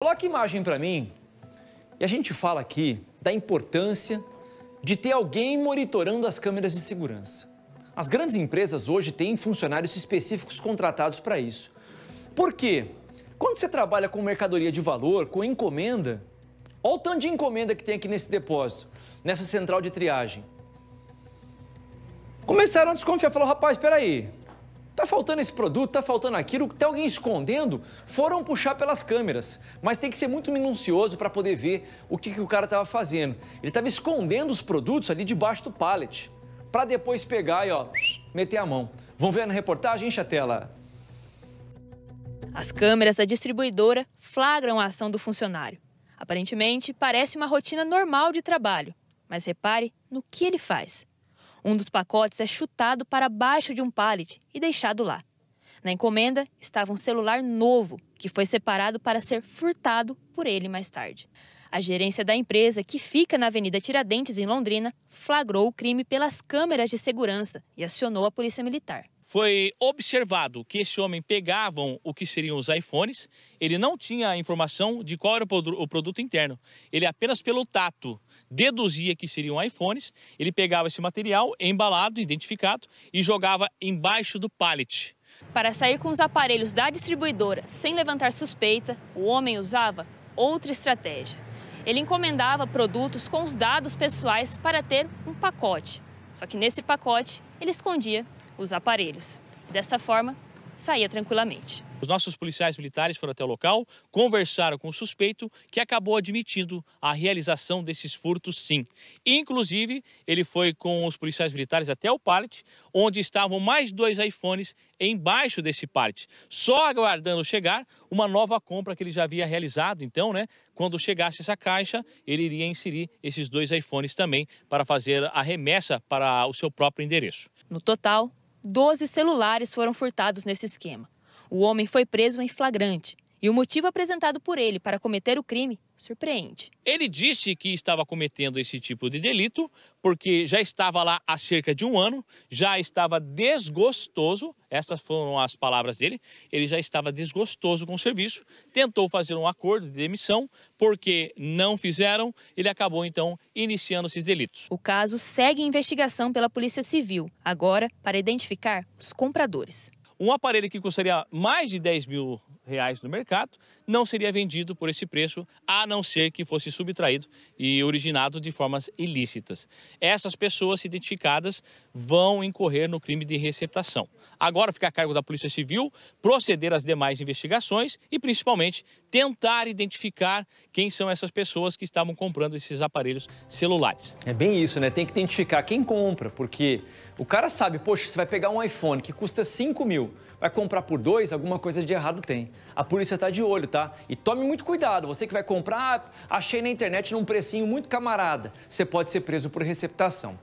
Coloque imagem para mim e a gente fala aqui da importância de ter alguém monitorando as câmeras de segurança. As grandes empresas hoje têm funcionários específicos contratados para isso. Por quê? Quando você trabalha com mercadoria de valor, com encomenda, olha o tanto de encomenda que tem aqui nesse depósito, nessa central de triagem. Começaram a desconfiar, falou, rapaz, espera aí, tá faltando esse produto, tá faltando aquilo, tem alguém escondendo, foram puxar pelas câmeras. Mas tem que ser muito minucioso para poder ver o que, que o cara estava fazendo. Ele estava escondendo os produtos ali debaixo do pallet, para depois pegar e ó, meter a mão. Vão ver na reportagem, enche a tela. As câmeras da distribuidora flagram a ação do funcionário. Aparentemente, parece uma rotina normal de trabalho, mas repare no que ele faz. Um dos pacotes é chutado para baixo de um pallet e deixado lá. Na encomenda estava um celular novo, que foi separado para ser furtado por ele mais tarde. A gerência da empresa, que fica na Avenida Tiradentes, em Londrina, flagrou o crime pelas câmeras de segurança e acionou a Polícia Militar foi observado que esse homem pegavam o que seriam os iPhones. Ele não tinha a informação de qual era o produto interno. Ele apenas pelo tato deduzia que seriam iPhones. Ele pegava esse material embalado, identificado e jogava embaixo do pallet. Para sair com os aparelhos da distribuidora sem levantar suspeita, o homem usava outra estratégia. Ele encomendava produtos com os dados pessoais para ter um pacote. Só que nesse pacote ele escondia os aparelhos. Dessa forma, saía tranquilamente. Os nossos policiais militares foram até o local, conversaram com o suspeito, que acabou admitindo a realização desses furtos, sim. Inclusive, ele foi com os policiais militares até o pallet, onde estavam mais dois iPhones embaixo desse pallet, só aguardando chegar uma nova compra que ele já havia realizado. Então, né, quando chegasse essa caixa, ele iria inserir esses dois iPhones também para fazer a remessa para o seu próprio endereço. No total, 12 celulares foram furtados nesse esquema. O homem foi preso em flagrante. E o motivo apresentado por ele para cometer o crime surpreende. Ele disse que estava cometendo esse tipo de delito porque já estava lá há cerca de um ano, já estava desgostoso, essas foram as palavras dele, ele já estava desgostoso com o serviço, tentou fazer um acordo de demissão, porque não fizeram, ele acabou então iniciando esses delitos. O caso segue investigação pela Polícia Civil, agora para identificar os compradores. Um aparelho que custaria mais de 10 mil reais no mercado, não seria vendido por esse preço, a não ser que fosse subtraído e originado de formas ilícitas. Essas pessoas identificadas vão incorrer no crime de receptação. Agora fica a cargo da Polícia Civil proceder às demais investigações e, principalmente, tentar identificar quem são essas pessoas que estavam comprando esses aparelhos celulares. É bem isso, né? Tem que identificar quem compra, porque o cara sabe, poxa, você vai pegar um iPhone que custa 5 mil, vai comprar por dois, alguma coisa de errado tem a polícia está de olho, tá? E tome muito cuidado, você que vai comprar, achei na internet num precinho muito camarada, você pode ser preso por receptação.